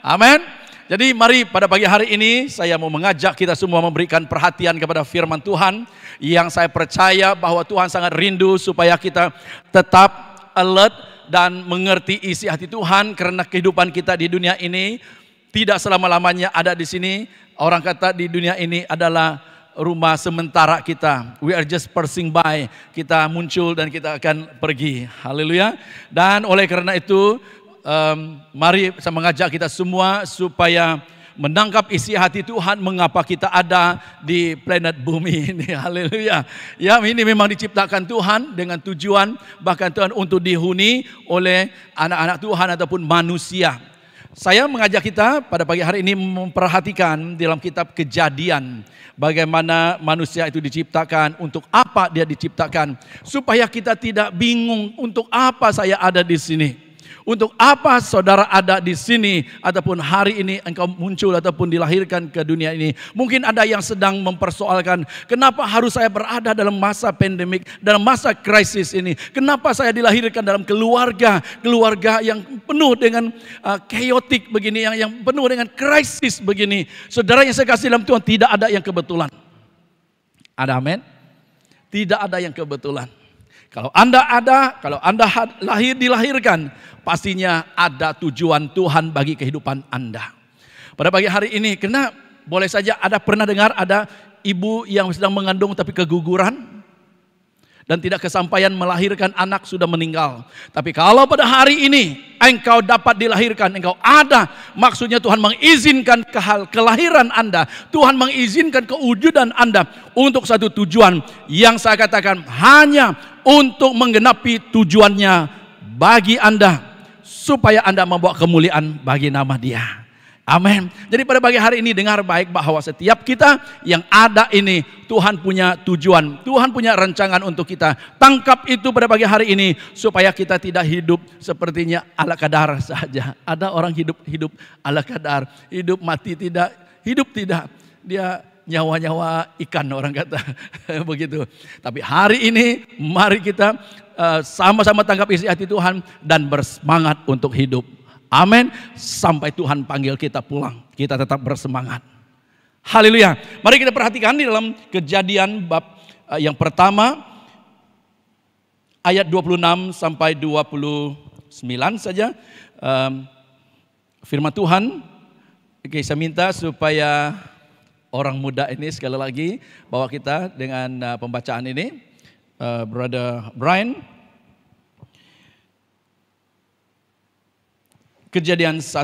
Amin. Jadi mari pada pagi hari ini saya mau mengajak kita semua memberikan perhatian kepada firman Tuhan yang saya percaya bahwa Tuhan sangat rindu supaya kita tetap alert dan mengerti isi hati Tuhan karena kehidupan kita di dunia ini tidak selama-lamanya ada di sini. Orang kata di dunia ini adalah rumah sementara kita. We are just passing by. Kita muncul dan kita akan pergi. Haleluya. Dan oleh karena itu um, mari saya mengajak kita semua supaya menangkap isi hati Tuhan mengapa kita ada di planet bumi ini. Haleluya. Ya, ini memang diciptakan Tuhan dengan tujuan bahkan Tuhan untuk dihuni oleh anak-anak Tuhan ataupun manusia. Saya mengajak kita pada pagi hari ini memperhatikan dalam kitab Kejadian bagaimana manusia itu diciptakan, untuk apa dia diciptakan, supaya kita tidak bingung untuk apa saya ada di sini. Untuk apa saudara ada di sini ataupun hari ini engkau muncul ataupun dilahirkan ke dunia ini. Mungkin ada yang sedang mempersoalkan kenapa harus saya berada dalam masa pandemik, dalam masa krisis ini. Kenapa saya dilahirkan dalam keluarga, keluarga yang penuh dengan keotik uh, begini, yang, yang penuh dengan krisis begini. Saudara yang saya kasih dalam Tuhan tidak ada yang kebetulan. Ada amin? Tidak ada yang kebetulan. Kalau Anda ada, kalau Anda lahir dilahirkan, pastinya ada tujuan Tuhan bagi kehidupan Anda. Pada pagi hari ini, karena boleh saja ada pernah dengar ada ibu yang sedang mengandung tapi keguguran, dan tidak kesampaian melahirkan anak sudah meninggal. Tapi kalau pada hari ini engkau dapat dilahirkan, engkau ada, maksudnya Tuhan mengizinkan kehal, kelahiran Anda, Tuhan mengizinkan kewujudan Anda untuk satu tujuan yang saya katakan hanya untuk menggenapi tujuannya bagi Anda supaya Anda membawa kemuliaan bagi nama Dia. Amin. Jadi pada pagi hari ini dengar baik bahwa setiap kita yang ada ini Tuhan punya tujuan, Tuhan punya rancangan untuk kita. Tangkap itu pada pagi hari ini supaya kita tidak hidup sepertinya ala kadar saja. Ada orang hidup hidup ala kadar, hidup mati tidak, hidup tidak. Dia nyawa-nyawa ikan orang kata begitu. Tapi hari ini mari kita eh, sama-sama tangkap isi hati Tuhan dan bersemangat untuk hidup. Amin. Sampai Tuhan panggil kita pulang. Kita tetap bersemangat. Haleluya. Mari kita perhatikan di dalam kejadian bab eh, yang pertama. Ayat 26 sampai 29 saja. Um, firman Tuhan. Oke, saya minta supaya orang muda ini sekali lagi bawa kita dengan uh, pembacaan ini. Uh, Brother Brian. Kejadian 1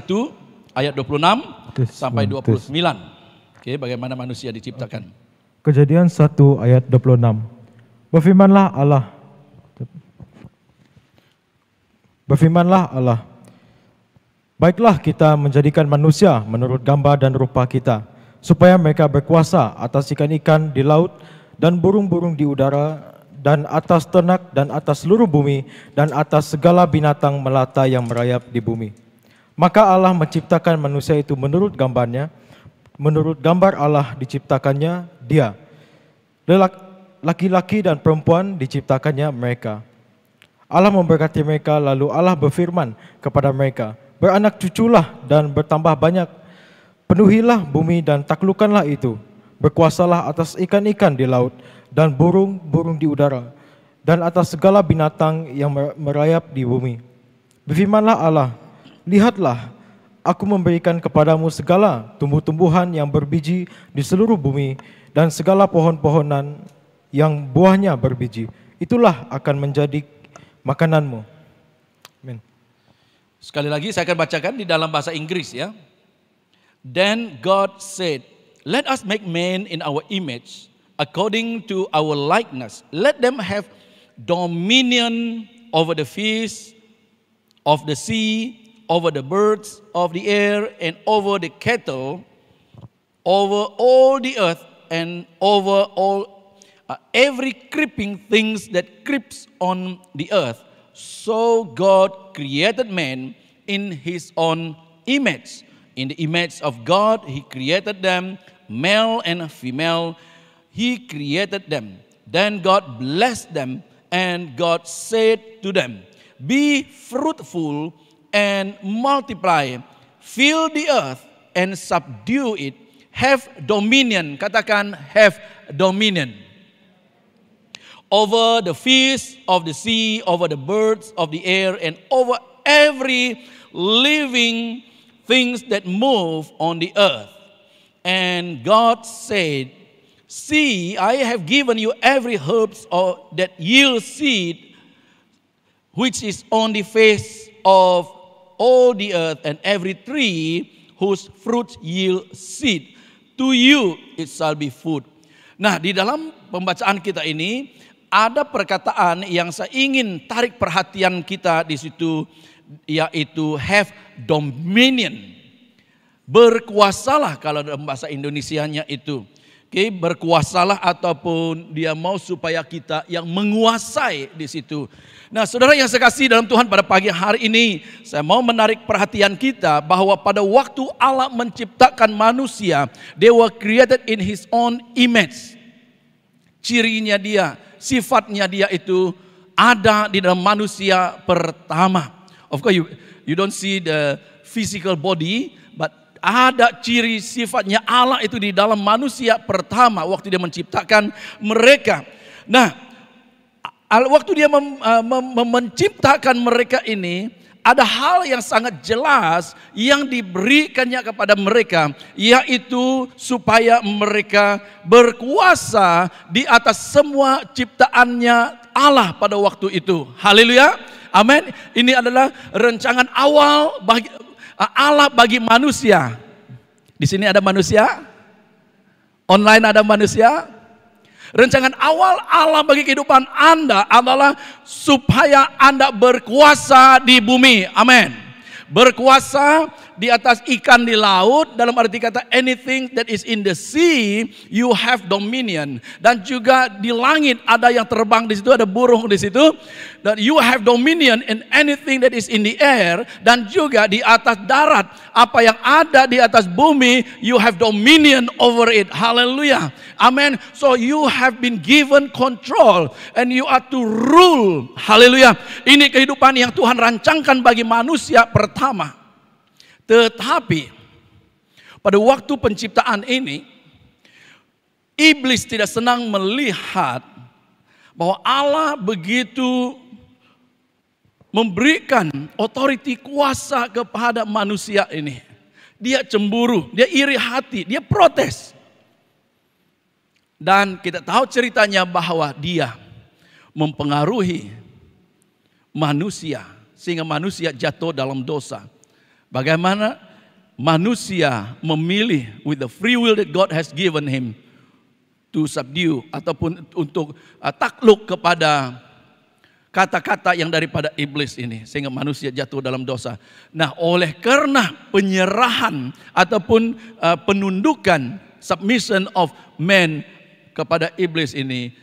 ayat 26 betul, sampai 29. Betul. bagaimana manusia diciptakan. Kejadian 1 ayat 26. Berfirmanlah Allah. Berfirmanlah Allah. Baiklah kita menjadikan manusia menurut gambar dan rupa kita. Supaya mereka berkuasa atas ikan-ikan di laut dan burung-burung di udara dan atas ternak dan atas seluruh bumi dan atas segala binatang melata yang merayap di bumi. Maka Allah menciptakan manusia itu menurut gambarnya, menurut gambar Allah diciptakannya dia. Laki-laki dan perempuan diciptakannya mereka. Allah memberkati mereka lalu Allah berfirman kepada mereka, Beranak cuculah dan bertambah banyak, penuhilah bumi dan taklukkanlah itu, berkuasalah atas ikan-ikan di laut dan burung-burung di udara, dan atas segala binatang yang merayap di bumi. Berfirmanlah Allah, Lihatlah, aku memberikan kepadamu segala tumbuh-tumbuhan yang berbiji di seluruh bumi dan segala pohon-pohonan yang buahnya berbiji. Itulah akan menjadi makananmu. Amen. Sekali lagi saya akan bacakan di dalam bahasa Inggris ya. Then God said, "Let us make man in our image, according to our likeness. Let them have dominion over the fish of the sea, over the birds of the air, and over the cattle, over all the earth, and over all uh, every creeping things that creeps on the earth. So God created man in his own image. In the image of God, he created them, male and female, he created them. Then God blessed them, and God said to them, Be fruitful and multiply. Fill the earth and subdue it. Have dominion. Katakan have dominion. Over the fish of the sea, over the birds of the air, and over every living things that move on the earth. And God said, See, I have given you every herb that yields seed, which is on the face of all the earth and every tree whose fruit yield seed. To you it shall be food. Nah, di dalam pembacaan kita ini ada perkataan yang saya ingin tarik perhatian kita di situ yaitu have dominion. Berkuasalah kalau dalam bahasa Indonesianya itu okay, berkuasalah ataupun dia mau supaya kita yang menguasai di situ. Nah, saudara yang saya kasih dalam Tuhan pada pagi hari ini, saya mau menarik perhatian kita bahwa pada waktu Allah menciptakan manusia, they were created in his own image. Cirinya dia, sifatnya dia itu ada di dalam manusia pertama. Of course you you don't see the physical body, but ada ciri sifatnya Allah itu di dalam manusia pertama waktu dia menciptakan mereka. Nah, waktu dia mem, eh, mem, mem, menciptakan mereka ini ada hal yang sangat jelas yang diberikannya kepada mereka yaitu supaya mereka berkuasa di atas semua ciptaannya Allah pada waktu itu. Haleluya. Amin. Ini adalah rencangan awal bagi Allah bagi manusia. Di sini ada manusia, online ada manusia. Rencangan awal Allah bagi kehidupan Anda adalah supaya Anda berkuasa di bumi. Amin. Berkuasa di atas ikan di laut dalam arti kata anything that is in the sea you have dominion dan juga di langit ada yang terbang di situ ada burung di situ that you have dominion in anything that is in the air dan juga di atas darat apa yang ada di atas bumi you have dominion over it haleluya amen so you have been given control and you are to rule haleluya ini kehidupan yang Tuhan rancangkan bagi manusia pertama tetapi pada waktu penciptaan ini iblis tidak senang melihat bahwa Allah begitu memberikan otoriti kuasa kepada manusia ini. Dia cemburu, dia iri hati, dia protes. Dan kita tahu ceritanya bahwa dia mempengaruhi manusia sehingga manusia jatuh dalam dosa. Bagaimana manusia memilih with the free will that God has given him to subdue ataupun untuk uh, takluk kepada kata-kata yang daripada iblis ini sehingga manusia jatuh dalam dosa. Nah, oleh karena penyerahan ataupun uh, penundukan submission of man kepada iblis ini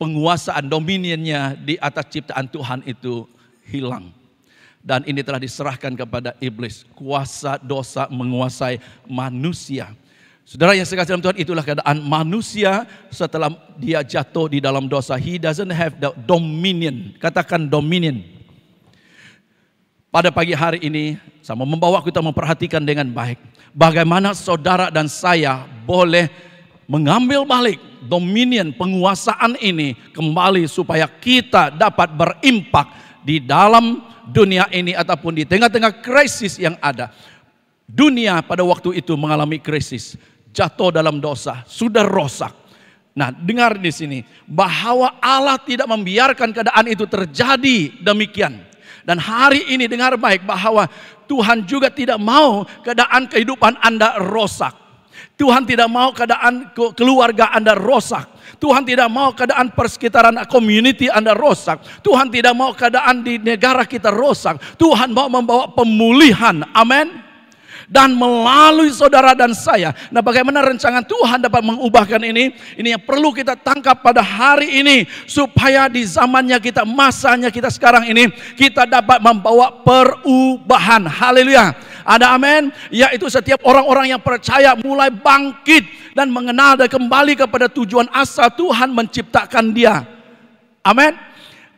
penguasaan dominionnya di atas ciptaan Tuhan itu hilang dan ini telah diserahkan kepada iblis. Kuasa dosa menguasai manusia. Saudara yang sekasih dalam Tuhan, itulah keadaan manusia setelah dia jatuh di dalam dosa. He doesn't have the dominion. Katakan dominion. Pada pagi hari ini, sama membawa kita memperhatikan dengan baik. Bagaimana saudara dan saya boleh mengambil balik dominion penguasaan ini kembali supaya kita dapat berimpak di dalam dunia ini ataupun di tengah-tengah krisis yang ada. Dunia pada waktu itu mengalami krisis, jatuh dalam dosa, sudah rosak. Nah, dengar di sini bahwa Allah tidak membiarkan keadaan itu terjadi demikian. Dan hari ini dengar baik bahwa Tuhan juga tidak mau keadaan kehidupan Anda rosak. Tuhan tidak mau keadaan keluarga Anda rosak. Tuhan tidak mau keadaan persekitaran community Anda rosak. Tuhan tidak mau keadaan di negara kita rosak. Tuhan mau membawa pemulihan. Amin dan melalui saudara dan saya. Nah, bagaimana rencana Tuhan dapat mengubahkan ini? Ini yang perlu kita tangkap pada hari ini supaya di zamannya kita, masanya kita sekarang ini, kita dapat membawa perubahan. Haleluya. Ada amin? Yaitu setiap orang-orang yang percaya mulai bangkit dan mengenal dan kembali kepada tujuan asal Tuhan menciptakan dia. Amin.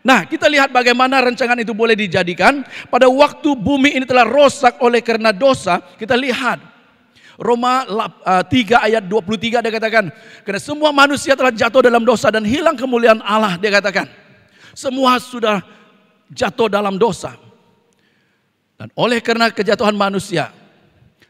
Nah, kita lihat bagaimana rencana itu boleh dijadikan. Pada waktu bumi ini telah rosak oleh karena dosa, kita lihat Roma 3 eh, ayat 23 dia katakan, karena semua manusia telah jatuh dalam dosa dan hilang kemuliaan Allah, dia katakan. Semua sudah jatuh dalam dosa. Dan oleh karena kejatuhan manusia,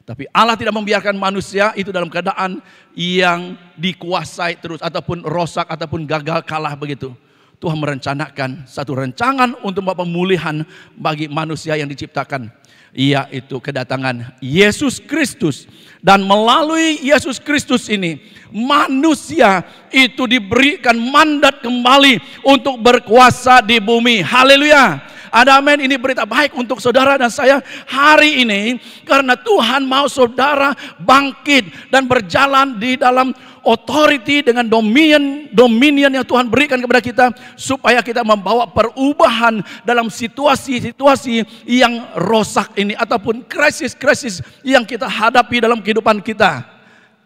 tapi Allah tidak membiarkan manusia itu dalam keadaan yang dikuasai terus ataupun rosak ataupun gagal kalah begitu. Tuhan merencanakan satu rencangan untuk pemulihan bagi manusia yang diciptakan. Yaitu kedatangan Yesus Kristus. Dan melalui Yesus Kristus ini manusia itu diberikan mandat kembali untuk berkuasa di bumi. Haleluya. Ada amin, ini berita baik untuk saudara dan saya hari ini. Karena Tuhan mau saudara bangkit dan berjalan di dalam authority dengan dominion dominion yang Tuhan berikan kepada kita supaya kita membawa perubahan dalam situasi-situasi yang rosak ini ataupun krisis-krisis yang kita hadapi dalam kehidupan kita.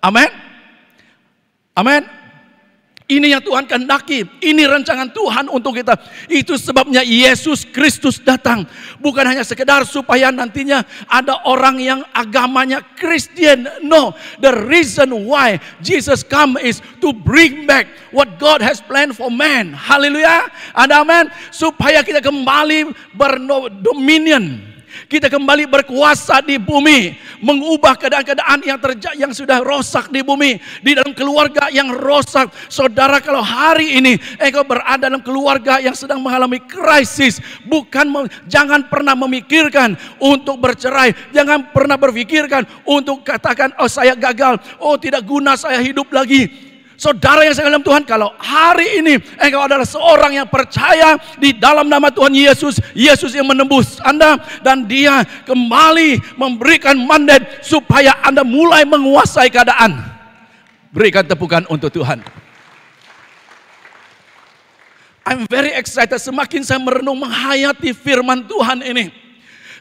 Amin. Amin. Ini yang Tuhan kehendaki. Ini rancangan Tuhan untuk kita. Itu sebabnya Yesus Kristus datang. Bukan hanya sekedar supaya nantinya ada orang yang agamanya Christian. No, the reason why Jesus come is to bring back what God has planned for man. Haleluya. Ada amin. Supaya kita kembali berdominion kita kembali berkuasa di bumi, mengubah keadaan-keadaan yang terjadi yang sudah rosak di bumi, di dalam keluarga yang rosak. Saudara, kalau hari ini engkau berada dalam keluarga yang sedang mengalami krisis, bukan jangan pernah memikirkan untuk bercerai, jangan pernah berpikirkan untuk katakan oh saya gagal, oh tidak guna saya hidup lagi. Saudara yang dalam Tuhan, kalau hari ini engkau adalah seorang yang percaya di dalam nama Tuhan Yesus, Yesus yang menembus Anda dan dia kembali memberikan mandat supaya Anda mulai menguasai keadaan. Berikan tepukan untuk Tuhan. I'm very excited. Semakin saya merenung menghayati firman Tuhan ini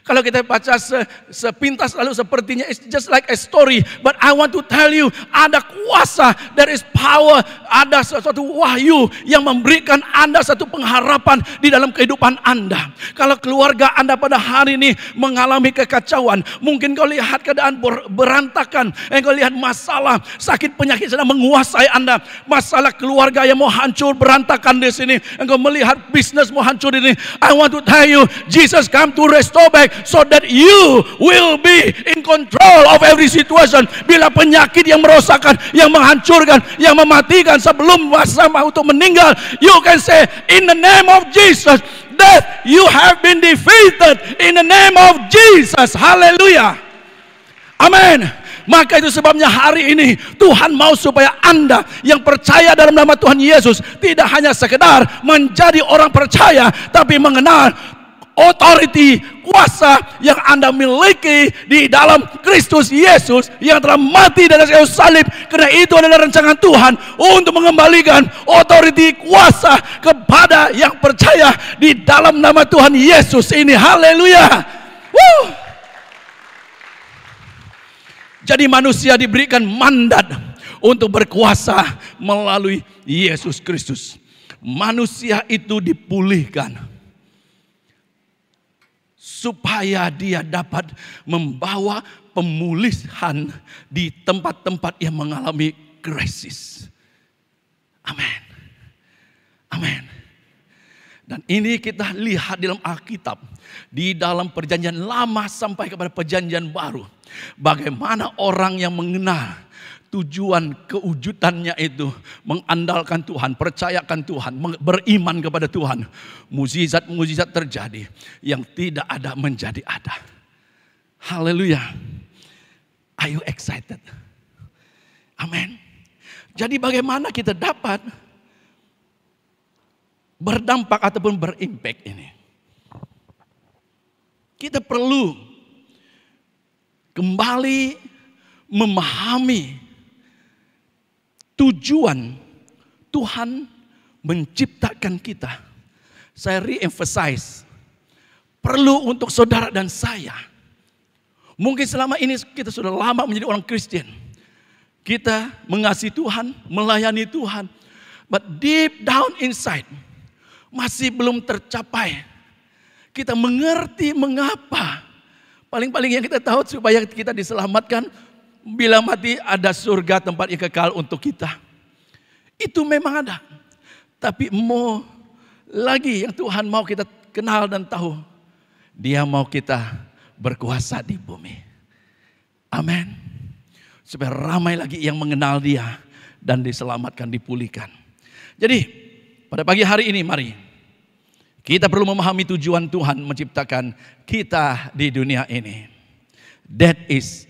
kalau kita baca se, sepintas lalu sepertinya it's just like a story. But I want to tell you, ada kuasa, there is power, ada sesuatu wahyu yang memberikan Anda satu pengharapan di dalam kehidupan Anda. Kalau keluarga Anda pada hari ini mengalami kekacauan, mungkin kau lihat keadaan ber, berantakan, engkau eh, lihat masalah, sakit penyakit sedang menguasai Anda, masalah keluarga yang mau hancur berantakan di sini, engkau melihat bisnis mau hancur di sini. I want to tell you, Jesus come to restore back so that you will be in control of every situation. Bila penyakit yang merosakkan, yang menghancurkan, yang mematikan sebelum masa untuk meninggal, you can say in the name of Jesus, death you have been defeated in the name of Jesus. hallelujah amen Maka itu sebabnya hari ini Tuhan mau supaya Anda yang percaya dalam nama Tuhan Yesus tidak hanya sekedar menjadi orang percaya tapi mengenal authority, kuasa yang Anda miliki di dalam Kristus Yesus yang telah mati dan kayu salib. Karena itu adalah rencangan Tuhan untuk mengembalikan authority, kuasa kepada yang percaya di dalam nama Tuhan Yesus ini. Haleluya. Jadi manusia diberikan mandat untuk berkuasa melalui Yesus Kristus. Manusia itu dipulihkan supaya dia dapat membawa pemulihan di tempat-tempat yang mengalami krisis. Amin. Amin. Dan ini kita lihat dalam Alkitab, di dalam perjanjian lama sampai kepada perjanjian baru. Bagaimana orang yang mengenal tujuan kewujudannya itu mengandalkan Tuhan, percayakan Tuhan, beriman kepada Tuhan. Muzizat-muzizat terjadi yang tidak ada menjadi ada. Haleluya. Are you excited? Amin. Jadi bagaimana kita dapat berdampak ataupun berimpact ini? Kita perlu kembali memahami Tujuan Tuhan menciptakan kita. Saya re-emphasize. Perlu untuk saudara dan saya. Mungkin selama ini kita sudah lama menjadi orang Kristen. Kita mengasihi Tuhan, melayani Tuhan. But deep down inside, masih belum tercapai. Kita mengerti mengapa. Paling-paling yang kita tahu supaya kita diselamatkan Bila mati ada surga tempat yang kekal untuk kita. Itu memang ada. Tapi mau lagi yang Tuhan mau kita kenal dan tahu. Dia mau kita berkuasa di bumi. Amin. Supaya ramai lagi yang mengenal dia dan diselamatkan, dipulihkan. Jadi pada pagi hari ini mari kita perlu memahami tujuan Tuhan menciptakan kita di dunia ini. That is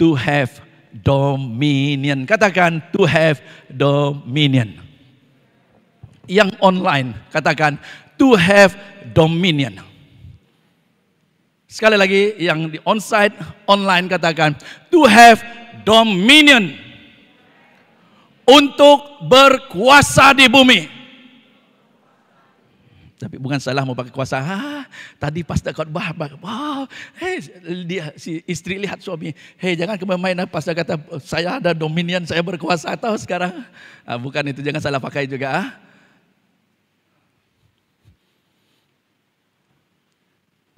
to have dominion. Katakan to have dominion. Yang online katakan to have dominion. Sekali lagi yang di onsite, online katakan to have dominion untuk berkuasa di bumi. Tapi bukan salah mau pakai kuasa. Ha, ah, tadi pas dekat wah, wow, hey, dia, si istri lihat suami. Hei jangan kemain-main pas dia kata saya ada dominion, saya berkuasa tahu sekarang. Ah, bukan itu, jangan salah pakai juga. Ah.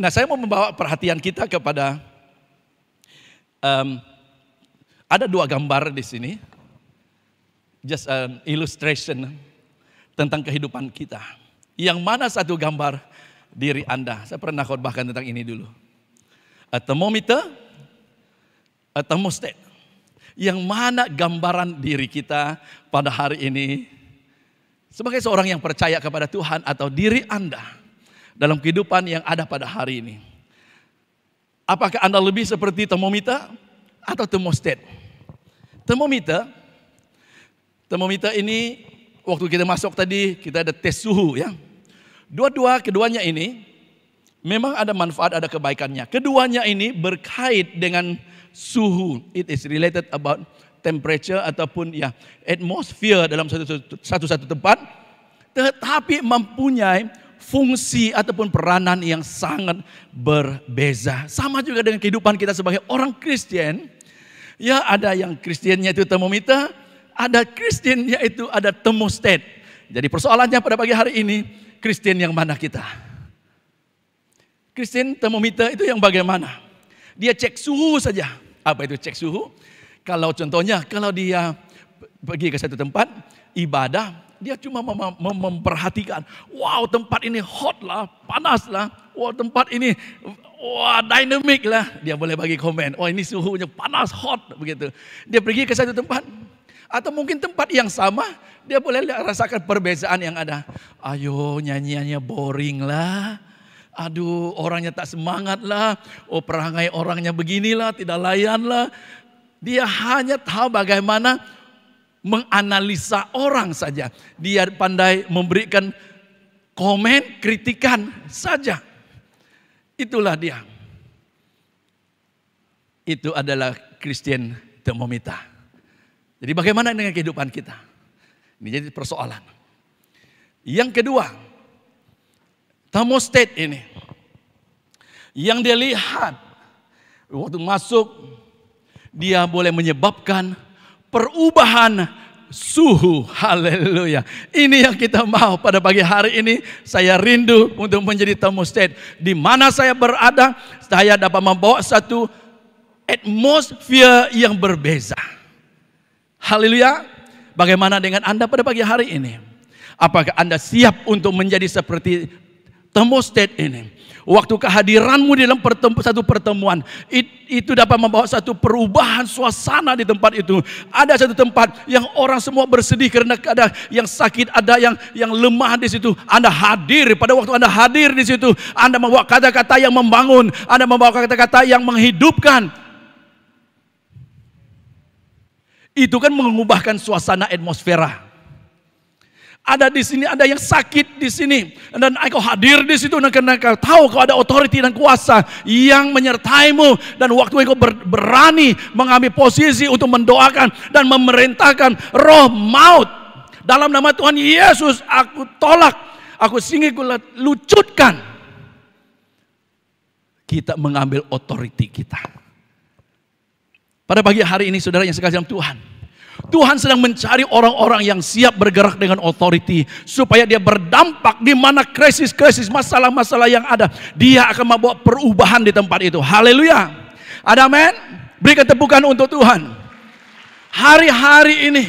Nah saya mau membawa perhatian kita kepada um, ada dua gambar di sini. Just an illustration tentang kehidupan kita yang mana satu gambar diri Anda? Saya pernah khotbahkan tentang ini dulu. A thermometer, a thermostat. Yang mana gambaran diri kita pada hari ini? Sebagai seorang yang percaya kepada Tuhan atau diri Anda dalam kehidupan yang ada pada hari ini. Apakah Anda lebih seperti termometer atau thermostat? Termometer, termometer ini waktu kita masuk tadi kita ada tes suhu ya. Dua-dua keduanya ini memang ada manfaat, ada kebaikannya. Keduanya ini berkait dengan suhu. It is related about temperature ataupun ya atmosphere dalam satu-satu tempat. Tetapi mempunyai fungsi ataupun peranan yang sangat berbeza. Sama juga dengan kehidupan kita sebagai orang Kristen. Ya ada yang Kristennya itu termometer, ada Kristen yaitu ada temostet. Jadi persoalannya pada pagi hari ini, Kristen yang mana kita? Kristen termometer itu yang bagaimana? Dia cek suhu saja. Apa itu cek suhu? Kalau contohnya, kalau dia pergi ke satu tempat, ibadah, dia cuma mem mem memperhatikan, wow tempat ini hot lah, panas lah, wow tempat ini wah wow, dynamic lah. Dia boleh bagi komen, wah oh, ini suhunya panas, hot begitu. Dia pergi ke satu tempat, atau mungkin tempat yang sama, dia boleh rasakan perbezaan yang ada. Ayo nyanyiannya boring lah. Aduh orangnya tak semangat lah. Oh perangai orangnya beginilah, tidak layan lah. Dia hanya tahu bagaimana menganalisa orang saja. Dia pandai memberikan komen, kritikan saja. Itulah dia. Itu adalah Christian Thermometer. Jadi bagaimana dengan kehidupan kita? Ini jadi persoalan. Yang kedua, thermostat ini. Yang dia lihat waktu masuk dia boleh menyebabkan perubahan suhu. Haleluya. Ini yang kita mau pada pagi hari ini. Saya rindu untuk menjadi thermostat Di mana saya berada, saya dapat membawa satu atmosfer yang berbeza. Haleluya. Bagaimana dengan Anda pada pagi hari ini? Apakah Anda siap untuk menjadi seperti termostat ini? Waktu kehadiranmu di dalam pertemu, satu pertemuan it, itu dapat membawa satu perubahan suasana di tempat itu. Ada satu tempat yang orang semua bersedih karena ada yang sakit, ada yang yang lemah di situ. Anda hadir pada waktu Anda hadir di situ, Anda membawa kata-kata yang membangun, Anda membawa kata-kata yang menghidupkan. Itu kan mengubahkan suasana atmosfera. Ada di sini, ada yang sakit di sini. Dan aku hadir di situ, dan karena kau tahu kau ada otoriti dan kuasa yang menyertaimu. Dan waktu kau berani mengambil posisi untuk mendoakan dan memerintahkan roh maut. Dalam nama Tuhan Yesus, aku tolak. Aku singgih, aku lucutkan. Kita mengambil otoriti kita pada pagi hari ini saudara yang sekalian Tuhan. Tuhan sedang mencari orang-orang yang siap bergerak dengan authority supaya dia berdampak di mana krisis-krisis masalah-masalah yang ada dia akan membawa perubahan di tempat itu. Haleluya. Ada men? Berikan tepukan untuk Tuhan. Hari-hari ini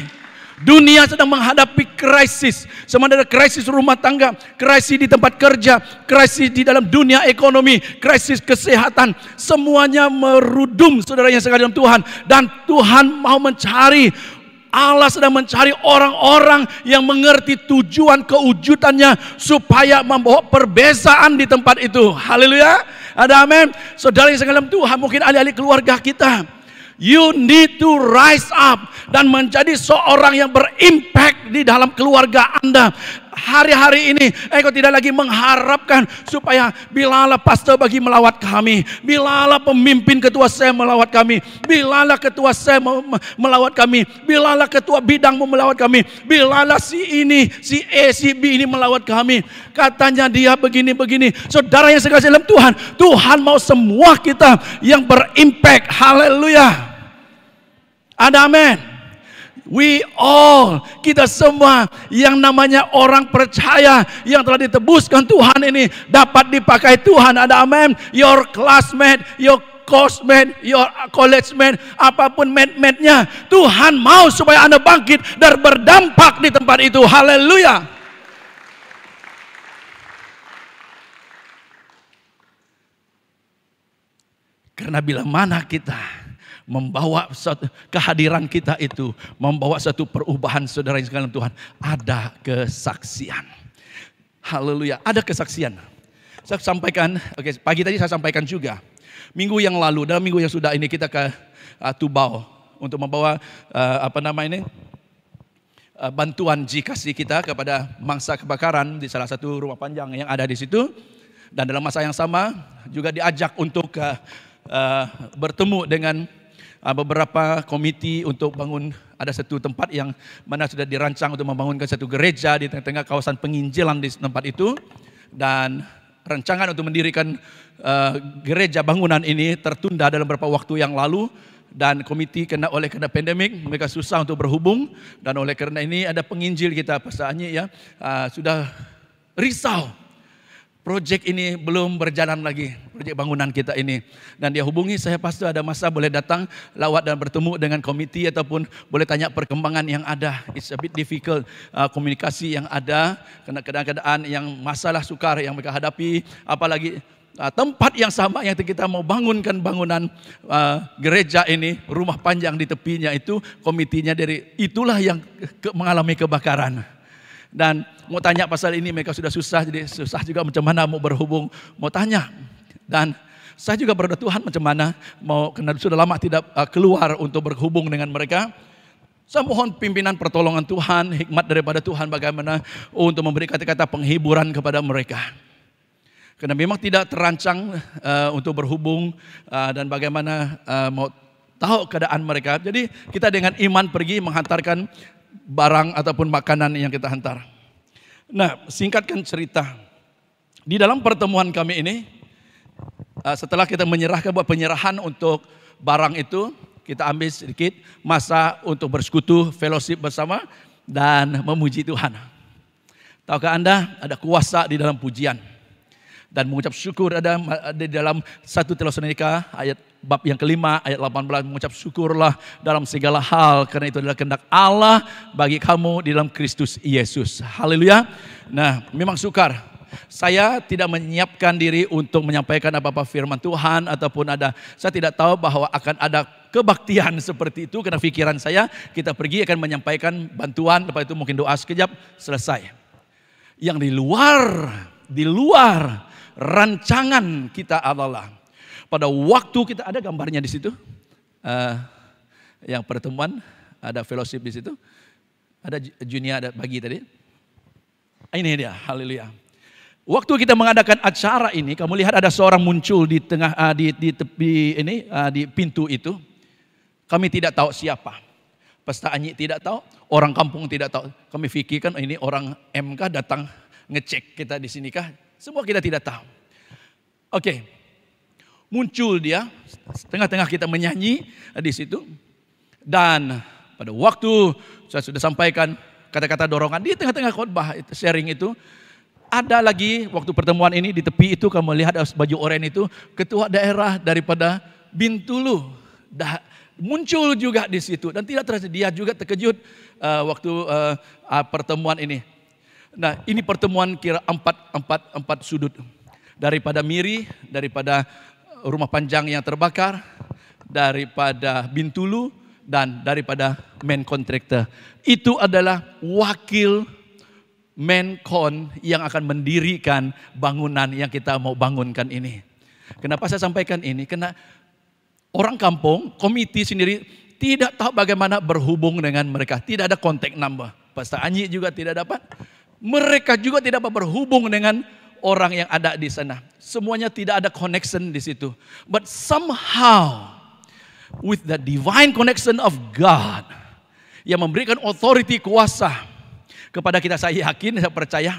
Dunia sedang menghadapi krisis. Sementara krisis rumah tangga, krisis di tempat kerja, krisis di dalam dunia ekonomi, krisis kesehatan. Semuanya merudum saudara yang sekalian Tuhan. Dan Tuhan mau mencari Allah sedang mencari orang-orang yang mengerti tujuan kewujudannya supaya membawa perbezaan di tempat itu. Haleluya. Ada amin. Saudara yang sekalian Tuhan mungkin alih-alih keluarga kita You need to rise up dan menjadi seorang yang berimpact di dalam keluarga Anda, hari-hari ini engkau tidak lagi mengharapkan supaya bilalah pastor bagi melawat kami, bilalah pemimpin ketua saya melawat kami, bilalah ketua saya melawat kami, bilalah ketua bidangmu melawat kami, bilalah si ini, si A, si B ini melawat kami. Katanya dia begini-begini. Saudara yang segala dalam Tuhan, Tuhan mau semua kita yang berimpact. Haleluya. Ada amin. We all, kita semua yang namanya orang percaya yang telah ditebuskan Tuhan ini dapat dipakai Tuhan. Ada amin. Your classmate, your course your college man, apapun met metnya, Tuhan mau supaya Anda bangkit dan berdampak di tempat itu. Haleluya. Karena bila mana kita membawa satu kehadiran kita itu membawa satu perubahan saudara yang sekalian Tuhan. Ada kesaksian. Haleluya, ada kesaksian. Saya sampaikan, oke, okay, pagi tadi saya sampaikan juga. Minggu yang lalu, dalam minggu yang sudah ini kita ke uh, Tubau untuk membawa uh, apa nama ini? Uh, bantuan jikasi kita kepada mangsa kebakaran di salah satu rumah panjang yang ada di situ dan dalam masa yang sama juga diajak untuk uh, uh, bertemu dengan Ah, beberapa komiti untuk bangun ada satu tempat yang mana sudah dirancang untuk membangunkan satu gereja di tengah-tengah kawasan penginjilan di tempat itu dan rancangan untuk mendirikan uh, gereja bangunan ini tertunda dalam beberapa waktu yang lalu dan komiti kena oleh karena pandemik mereka susah untuk berhubung dan oleh karena ini ada penginjil kita pasalnya ya uh, sudah risau proyek ini belum berjalan lagi, proyek bangunan kita ini. Dan dia hubungi saya pasti ada masa boleh datang lawat dan bertemu dengan komiti ataupun boleh tanya perkembangan yang ada. It's a bit difficult uh, komunikasi yang ada karena keadaan-keadaan yang masalah sukar yang mereka hadapi, apalagi uh, tempat yang sama yang kita mau bangunkan bangunan uh, gereja ini, rumah panjang di tepinya itu komitinya dari itulah yang ke mengalami kebakaran. Dan mau tanya pasal ini mereka sudah susah jadi susah juga macam mana mau berhubung mau tanya dan saya juga berdoa Tuhan macam mana mau karena sudah lama tidak eh, keluar untuk berhubung dengan mereka saya mohon pimpinan pertolongan Tuhan hikmat daripada Tuhan bagaimana untuk memberi kata-kata penghiburan kepada mereka karena memang tidak terancang uh, untuk berhubung uh, dan bagaimana uh, mau tahu keadaan mereka. Jadi kita dengan iman pergi menghantarkan barang ataupun makanan yang kita hantar. Nah, singkatkan cerita. Di dalam pertemuan kami ini, eh, setelah kita menyerahkan buat penyerahan untuk barang itu, kita ambil sedikit masa untuk bersekutu, fellowship bersama, dan memuji Tuhan. Tahukah Anda ada kuasa di dalam pujian dan mengucap syukur ada di dalam satu Tesalonika ayat bab yang kelima ayat 18 mengucap syukurlah dalam segala hal karena itu adalah kehendak Allah bagi kamu di dalam Kristus Yesus. Haleluya. Nah, memang sukar saya tidak menyiapkan diri untuk menyampaikan apa-apa firman Tuhan ataupun ada saya tidak tahu bahwa akan ada kebaktian seperti itu karena pikiran saya kita pergi akan menyampaikan bantuan apa itu mungkin doa sekejap selesai. Yang di luar di luar rancangan kita adalah pada waktu kita ada gambarnya di situ. Uh, yang pertemuan ada fellowship di situ. Ada Junia ada pagi tadi. Ah, ini dia, haleluya. Waktu kita mengadakan acara ini, kamu lihat ada seorang muncul di tengah uh, di, di tepi ini uh, di pintu itu. Kami tidak tahu siapa. Pesta Anyi tidak tahu, orang kampung tidak tahu. Kami fikirkan oh, ini orang MK datang ngecek kita di sini kah? Semua kita tidak tahu. Oke. Okay muncul dia tengah-tengah kita menyanyi di situ dan pada waktu saya sudah sampaikan kata-kata dorongan di tengah-tengah khotbah sharing itu ada lagi waktu pertemuan ini di tepi itu kamu lihat baju oranye itu ketua daerah daripada Bintulu dah muncul juga di situ dan tidak terasa dia juga terkejut uh, waktu uh, pertemuan ini. Nah ini pertemuan kira empat empat empat sudut daripada Miri daripada rumah panjang yang terbakar, daripada Bintulu, dan daripada main contractor. Itu adalah wakil main menkon yang akan mendirikan bangunan yang kita mau bangunkan ini. Kenapa saya sampaikan ini? Karena orang kampung, komite sendiri tidak tahu bagaimana berhubung dengan mereka. Tidak ada kontak number. Pastor Anji juga tidak dapat. Mereka juga tidak dapat berhubung dengan orang yang ada di sana. Semuanya tidak ada connection di situ. But somehow with the divine connection of God yang memberikan authority kuasa kepada kita saya yakin saya percaya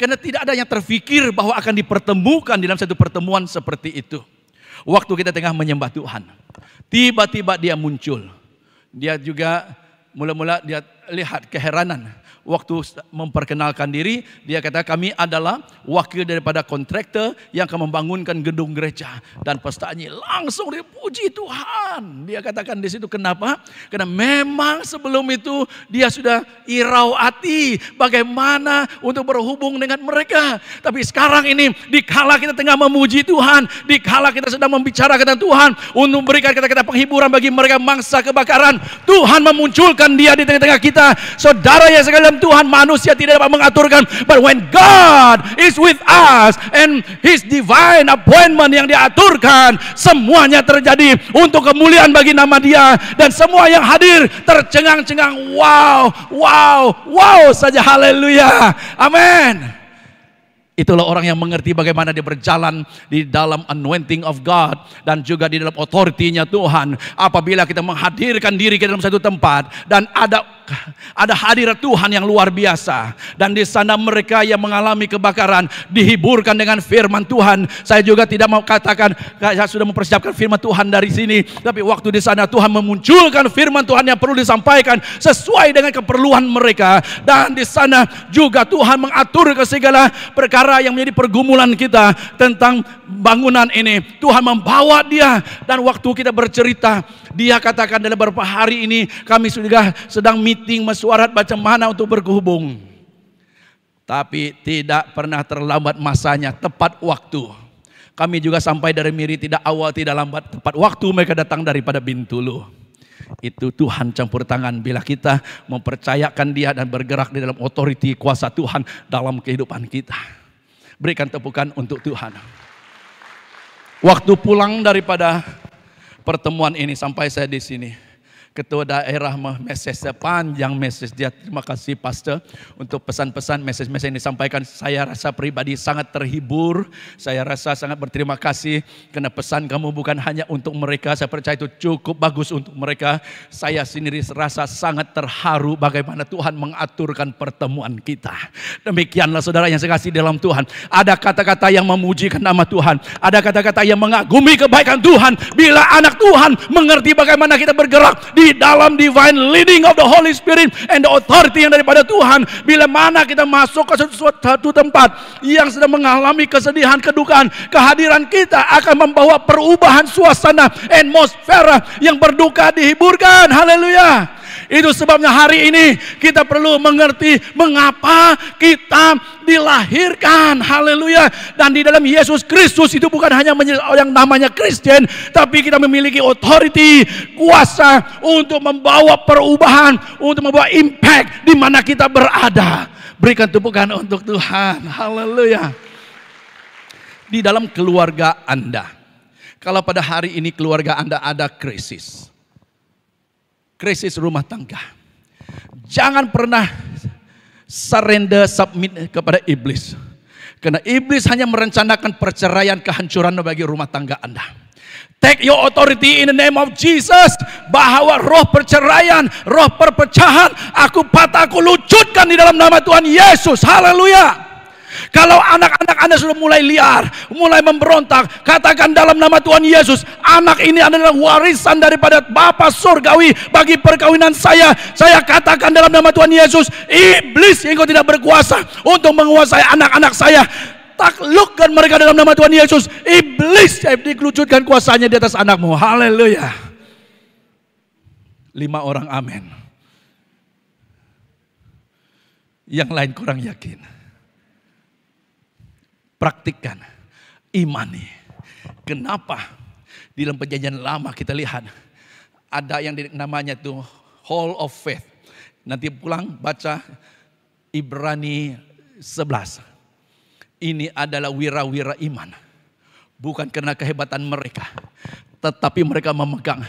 karena tidak ada yang terfikir bahwa akan dipertemukan di dalam satu pertemuan seperti itu. Waktu kita tengah menyembah Tuhan, tiba-tiba dia muncul. Dia juga mula-mula dia lihat keheranan waktu memperkenalkan diri, dia kata kami adalah wakil daripada kontraktor yang akan membangunkan gedung gereja. Dan pestanya langsung dipuji Tuhan. Dia katakan di situ kenapa? Karena memang sebelum itu dia sudah irau hati bagaimana untuk berhubung dengan mereka. Tapi sekarang ini dikala kita tengah memuji Tuhan, dikala kita sedang membicarakan Tuhan untuk memberikan kata-kata penghiburan bagi mereka mangsa kebakaran, Tuhan memunculkan dia di tengah-tengah kita. Saudara yang sekali dalam Tuhan manusia tidak dapat mengaturkan. But when God is with us and His divine appointment yang diaturkan, semuanya terjadi untuk kemuliaan bagi nama Dia dan semua yang hadir tercengang-cengang. Wow, wow, wow saja. Haleluya. Amin. Itulah orang yang mengerti bagaimana dia berjalan di dalam anointing of God dan juga di dalam otoritinya Tuhan. Apabila kita menghadirkan diri kita dalam satu tempat dan ada ada hadirat Tuhan yang luar biasa. Dan di sana mereka yang mengalami kebakaran dihiburkan dengan firman Tuhan. Saya juga tidak mau katakan saya sudah mempersiapkan firman Tuhan dari sini. Tapi waktu di sana Tuhan memunculkan firman Tuhan yang perlu disampaikan sesuai dengan keperluan mereka. Dan di sana juga Tuhan mengatur ke segala perkara yang menjadi pergumulan kita tentang bangunan ini. Tuhan membawa dia dan waktu kita bercerita, dia katakan dalam beberapa hari ini kami sudah sedang meeting meeting mesuarat baca mana untuk berhubung. Tapi tidak pernah terlambat masanya, tepat waktu. Kami juga sampai dari Miri tidak awal, tidak lambat, tepat waktu mereka datang daripada Bintulu. Itu Tuhan campur tangan bila kita mempercayakan dia dan bergerak di dalam otoriti kuasa Tuhan dalam kehidupan kita. Berikan tepukan untuk Tuhan. Waktu pulang daripada pertemuan ini sampai saya di sini ketua daerah message sepanjang message dia. Terima kasih pastor untuk pesan-pesan message-message yang disampaikan. Saya rasa pribadi sangat terhibur. Saya rasa sangat berterima kasih karena pesan kamu bukan hanya untuk mereka. Saya percaya itu cukup bagus untuk mereka. Saya sendiri rasa sangat terharu bagaimana Tuhan mengaturkan pertemuan kita. Demikianlah saudara yang saya kasih dalam Tuhan. Ada kata-kata yang memuji nama Tuhan. Ada kata-kata yang mengagumi kebaikan Tuhan. Bila anak Tuhan mengerti bagaimana kita bergerak, di dalam divine leading of the Holy Spirit and the authority yang daripada Tuhan. Bila mana kita masuk ke suatu, suatu tempat yang sedang mengalami kesedihan, kedukaan, kehadiran kita akan membawa perubahan suasana atmosfera yang berduka dihiburkan. Haleluya. Itu sebabnya hari ini kita perlu mengerti mengapa kita dilahirkan. Haleluya. Dan di dalam Yesus Kristus itu bukan hanya yang namanya Kristen, tapi kita memiliki authority, kuasa untuk membawa perubahan, untuk membawa impact di mana kita berada. Berikan tepukan untuk Tuhan. Haleluya. Di dalam keluarga Anda. Kalau pada hari ini keluarga Anda ada krisis, krisis rumah tangga. Jangan pernah surrender submit kepada iblis. Karena iblis hanya merencanakan perceraian kehancuran bagi rumah tangga Anda. Take your authority in the name of Jesus. Bahwa roh perceraian, roh perpecahan, aku patah, aku lucutkan di dalam nama Tuhan Yesus. Haleluya. Kalau anak-anak Anda sudah mulai liar, mulai memberontak, katakan dalam nama Tuhan Yesus, anak ini adalah warisan daripada Bapa surgawi bagi perkawinan saya. Saya katakan dalam nama Tuhan Yesus, iblis yang kau tidak berkuasa untuk menguasai anak-anak saya. Taklukkan mereka dalam nama Tuhan Yesus. Iblis yang dikelucutkan kuasanya di atas anakmu. Haleluya. Lima orang amin. Yang lain kurang yakin. Praktikkan imani. Kenapa di dalam perjanjian lama kita lihat ada yang namanya itu Hall of Faith. Nanti pulang baca Ibrani 11. Ini adalah wira-wira iman. Bukan karena kehebatan mereka. Tetapi mereka memegang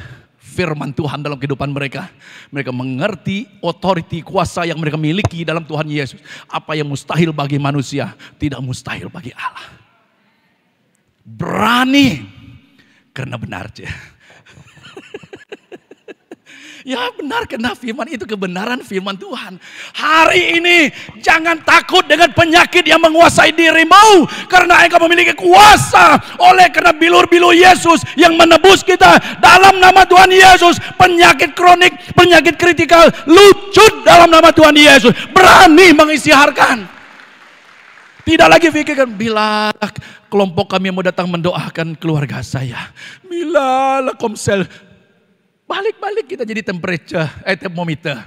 firman Tuhan dalam kehidupan mereka. Mereka mengerti otoriti kuasa yang mereka miliki dalam Tuhan Yesus. Apa yang mustahil bagi manusia, tidak mustahil bagi Allah. Berani karena benar. Cik. Ya benar karena firman itu kebenaran firman Tuhan. Hari ini jangan takut dengan penyakit yang menguasai dirimu. Karena engkau memiliki kuasa oleh karena bilur-bilur Yesus yang menebus kita. Dalam nama Tuhan Yesus penyakit kronik, penyakit kritikal lucut dalam nama Tuhan Yesus. Berani mengisiharkan. Tidak lagi pikirkan bila kelompok kami mau datang mendoakan keluarga saya. Bila komsel Balik-balik kita jadi temperature, eh termometer.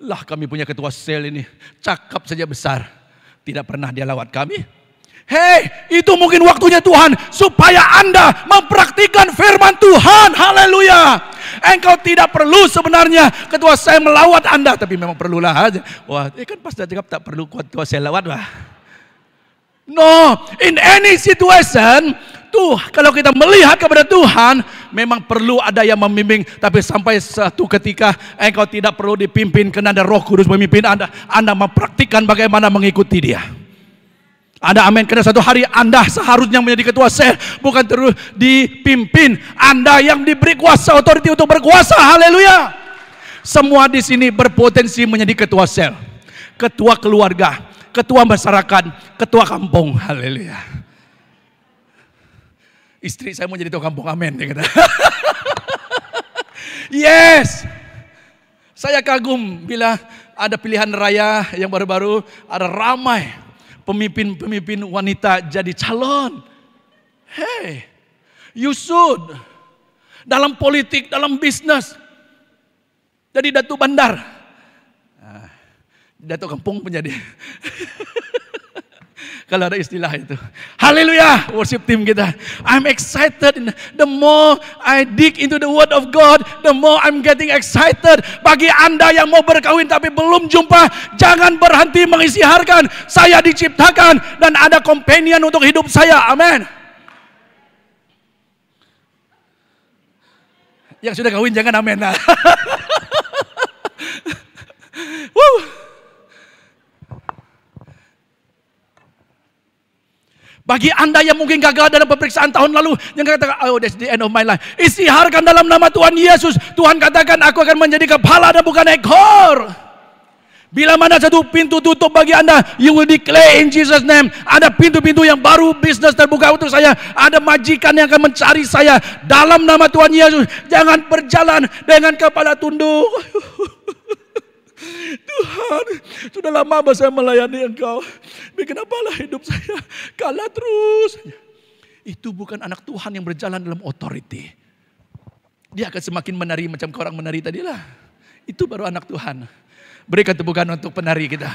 Lah kami punya ketua sel ini, cakap saja besar. Tidak pernah dia lawat kami. Hei, itu mungkin waktunya Tuhan supaya Anda mempraktikan firman Tuhan. Haleluya. Engkau tidak perlu sebenarnya ketua saya melawat Anda, tapi memang perlulah aja. Wah, ini kan pas dia cakap tak perlu ketua saya lawat, wah. No, in any situation, tuh kalau kita melihat kepada Tuhan, memang perlu ada yang memimpin tapi sampai satu ketika engkau tidak perlu dipimpin karena ada Roh Kudus memimpin Anda. Anda mempraktikkan bagaimana mengikuti Dia. Anda amin karena satu hari Anda seharusnya menjadi ketua sel, bukan terus dipimpin. Anda yang diberi kuasa otoriti untuk berkuasa. Haleluya. Semua di sini berpotensi menjadi ketua sel, ketua keluarga, ketua masyarakat, ketua kampung. Haleluya istri saya mau jadi tukang kampung amin. Dia kata. yes. Saya kagum bila ada pilihan raya yang baru-baru ada ramai pemimpin-pemimpin wanita jadi calon. Hey, you should. Dalam politik, dalam bisnis. Jadi datu bandar. Ah, datu kampung menjadi kalau ada istilah itu. Haleluya, worship team kita. I'm excited. The more I dig into the word of God, the more I'm getting excited. Bagi Anda yang mau berkawin tapi belum jumpa, jangan berhenti mengisi harkan. Saya diciptakan dan ada companion untuk hidup saya. Amin. Yang sudah kawin jangan amin. Nah. Bagi Anda yang mungkin gagal dalam pemeriksaan tahun lalu, yang katakan, oh that's the end of my life. Istiharkan dalam nama Tuhan Yesus. Tuhan katakan, aku akan menjadi kepala dan bukan ekor. Bila mana satu pintu tutup bagi Anda, you will declare in Jesus name. Ada pintu-pintu yang baru bisnis terbuka untuk saya. Ada majikan yang akan mencari saya dalam nama Tuhan Yesus. Jangan berjalan dengan kepala tunduk. Tuhan, sudah lama Abah saya melayani Engkau. Bikin apalah hidup saya kalah terus. Itu bukan anak Tuhan yang berjalan dalam otoriti. Dia akan semakin menari macam orang menari tadi lah. Itu baru anak Tuhan. Berikan tepukan untuk penari kita.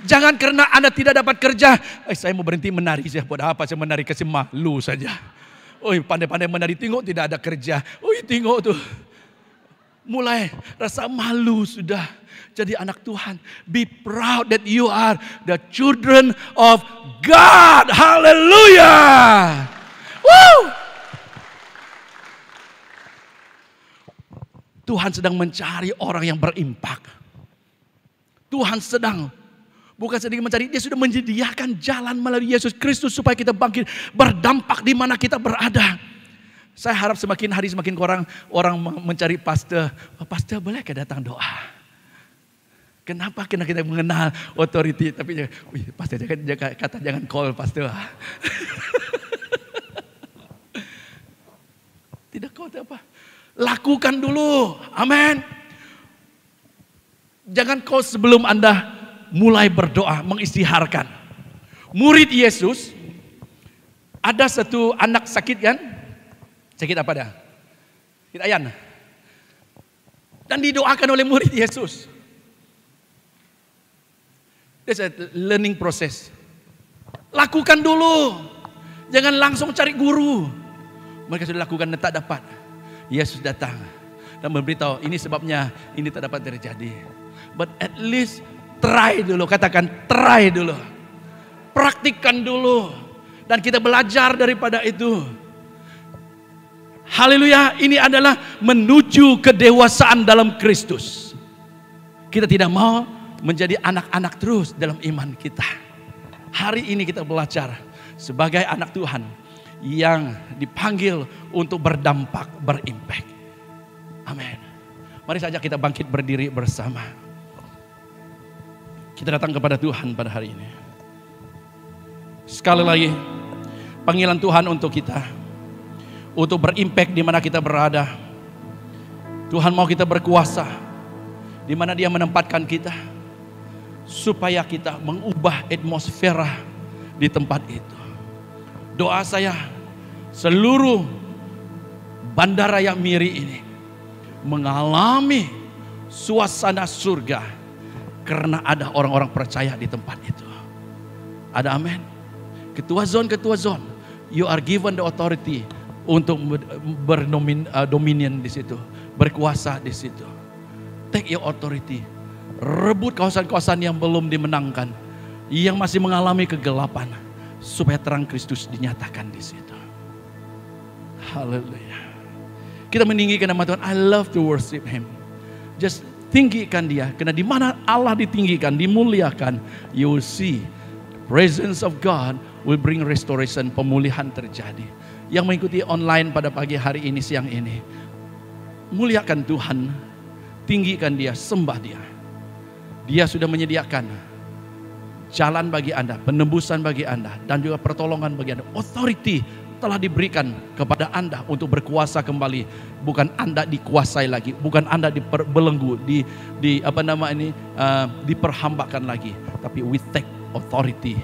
Jangan karena Anda tidak dapat kerja, eh, saya mau berhenti menari. Saya buat apa? Saya menari kasih malu saja. Oh, pandai-pandai menari tengok tidak ada kerja. Oh, tengok tuh mulai rasa malu sudah jadi anak Tuhan. Be proud that you are the children of God. Haleluya. Woo! Tuhan sedang mencari orang yang berimpak. Tuhan sedang bukan sedikit mencari, dia sudah menyediakan jalan melalui Yesus Kristus supaya kita bangkit berdampak di mana kita berada. Saya harap semakin hari semakin orang orang mencari pastor. Oh, pastor boleh ke datang doa? Kenapa kita- kita mengenal authority tapi wih, pastor jangan, jangan kata jangan call pastor. Tidak kau apa? Lakukan dulu. Amin. Jangan kau sebelum Anda mulai berdoa mengistiharkan. Murid Yesus ada satu anak sakit kan? Sakit apa dah? Sakit ayan. Dan didoakan oleh murid Yesus. It's a learning process. Lakukan dulu. Jangan langsung cari guru. Mereka sudah lakukan dan tak dapat. Yesus datang dan memberitahu ini sebabnya ini tak dapat terjadi. But at least try dulu, katakan try dulu. Praktikkan dulu dan kita belajar daripada itu. Haleluya, ini adalah menuju kedewasaan dalam Kristus. Kita tidak mau menjadi anak-anak terus dalam iman kita. Hari ini kita belajar sebagai anak Tuhan yang dipanggil untuk berdampak, berimpact. Amin. Mari saja kita bangkit berdiri bersama. Kita datang kepada Tuhan pada hari ini. Sekali lagi, panggilan Tuhan untuk kita untuk berimpact di mana kita berada. Tuhan mau kita berkuasa di mana Dia menempatkan kita supaya kita mengubah atmosfera di tempat itu. Doa saya seluruh bandara yang miri ini mengalami suasana surga karena ada orang-orang percaya di tempat itu. Ada amin. Ketua zon, ketua zon, you are given the authority untuk berdominion eh, di situ, berkuasa di situ. Take your authority. Rebut kawasan-kawasan yang belum dimenangkan, yang masih mengalami kegelapan supaya terang Kristus dinyatakan di situ. Haleluya. Kita meninggikan nama Tuhan. I love to worship him. Just tinggikan dia. Karena di mana Allah ditinggikan, dimuliakan, you will see presence of God will bring restoration, pemulihan terjadi yang mengikuti online pada pagi hari ini, siang ini. Muliakan Tuhan, tinggikan dia, sembah dia. Dia sudah menyediakan jalan bagi Anda, penembusan bagi Anda, dan juga pertolongan bagi Anda. Authority telah diberikan kepada Anda untuk berkuasa kembali. Bukan Anda dikuasai lagi, bukan Anda diperbelenggu, di, di apa nama ini uh, diperhambakan lagi. Tapi we take authority,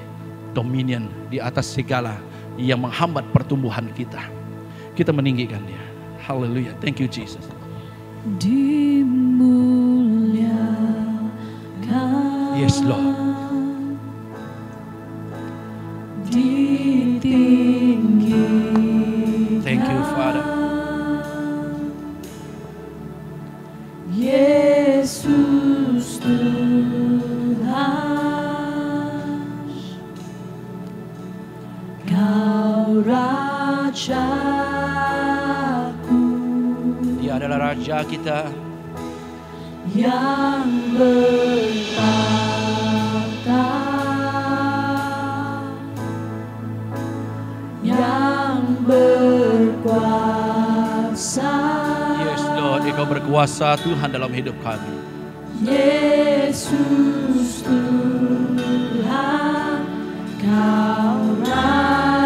dominion di atas segala yang menghambat pertumbuhan kita. Kita meninggikan dia. Haleluya. Thank you Jesus. Dimuliakan. Yes Lord. Ditinggikan. Thank you Father. Yesus Tuhan. Rajaku Dia adalah Raja kita Yang bertata Yang berkuasa Yes Lord, Engkau berkuasa Tuhan dalam hidup kami Yesus Tuhan Kau Raja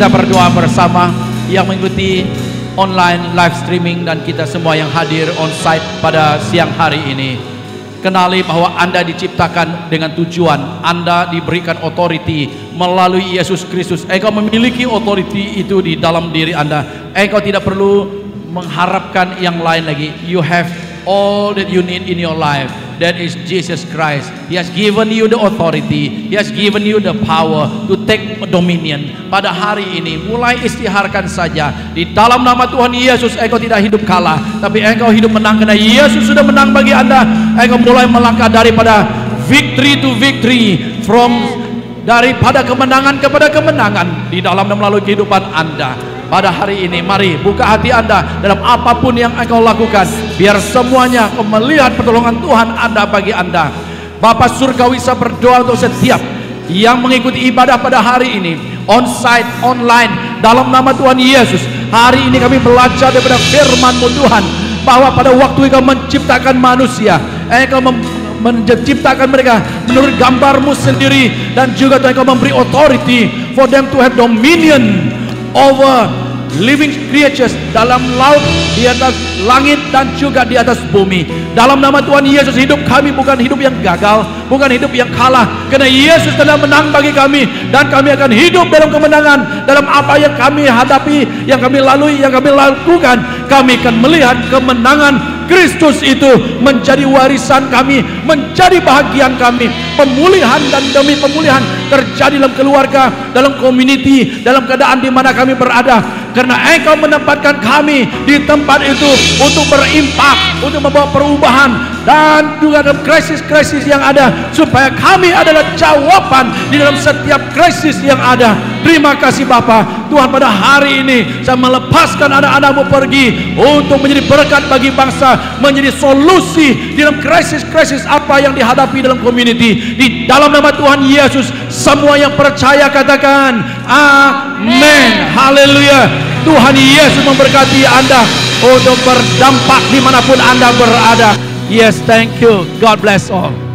kita berdoa bersama yang mengikuti online live streaming dan kita semua yang hadir on site pada siang hari ini. Kenali bahwa Anda diciptakan dengan tujuan, Anda diberikan otoriti melalui Yesus Kristus. Engkau eh, memiliki otoriti itu di dalam diri Anda. Engkau eh, tidak perlu mengharapkan yang lain lagi. You have all that you need in your life that is Jesus Christ. He has given you the authority, He has given you the power to take dominion. Pada hari ini mulai istiharkan saja di dalam nama Tuhan Yesus engkau tidak hidup kalah, tapi engkau hidup menang karena Yesus sudah menang bagi Anda. Engkau mulai melangkah daripada victory to victory from daripada kemenangan kepada kemenangan di dalam dan melalui kehidupan Anda pada hari ini. Mari buka hati Anda dalam apapun yang engkau lakukan. Biar semuanya melihat pertolongan Tuhan Anda bagi Anda. Bapak Surgawi saya berdoa untuk setiap yang mengikuti ibadah pada hari ini On-site, online dalam nama Tuhan Yesus hari ini kami belajar daripada firman Tuhan bahwa pada waktu Engkau menciptakan manusia Engkau menciptakan mereka menurut gambarmu sendiri dan juga Tuhan Engkau memberi authority for them to have dominion over living creatures dalam laut, di atas langit dan juga di atas bumi. Dalam nama Tuhan Yesus hidup kami bukan hidup yang gagal, bukan hidup yang kalah. Karena Yesus telah menang bagi kami dan kami akan hidup dalam kemenangan. Dalam apa yang kami hadapi, yang kami lalui, yang kami lakukan, kami akan melihat kemenangan Kristus itu menjadi warisan kami, menjadi bahagian kami. Pemulihan dan demi pemulihan terjadi dalam keluarga, dalam komuniti, dalam keadaan di mana kami berada. Karena engkau menempatkan kami di tempat itu untuk berimpak, untuk membawa perubahan, dan juga dalam krisis-krisis yang ada supaya kami adalah jawaban di dalam setiap krisis yang ada terima kasih Bapa Tuhan pada hari ini saya melepaskan anak-anakmu pergi untuk menjadi berkat bagi bangsa menjadi solusi di dalam krisis-krisis apa yang dihadapi dalam community di dalam nama Tuhan Yesus semua yang percaya katakan amin haleluya Tuhan Yesus memberkati Anda untuk berdampak dimanapun Anda berada Yes, thank you. God bless all.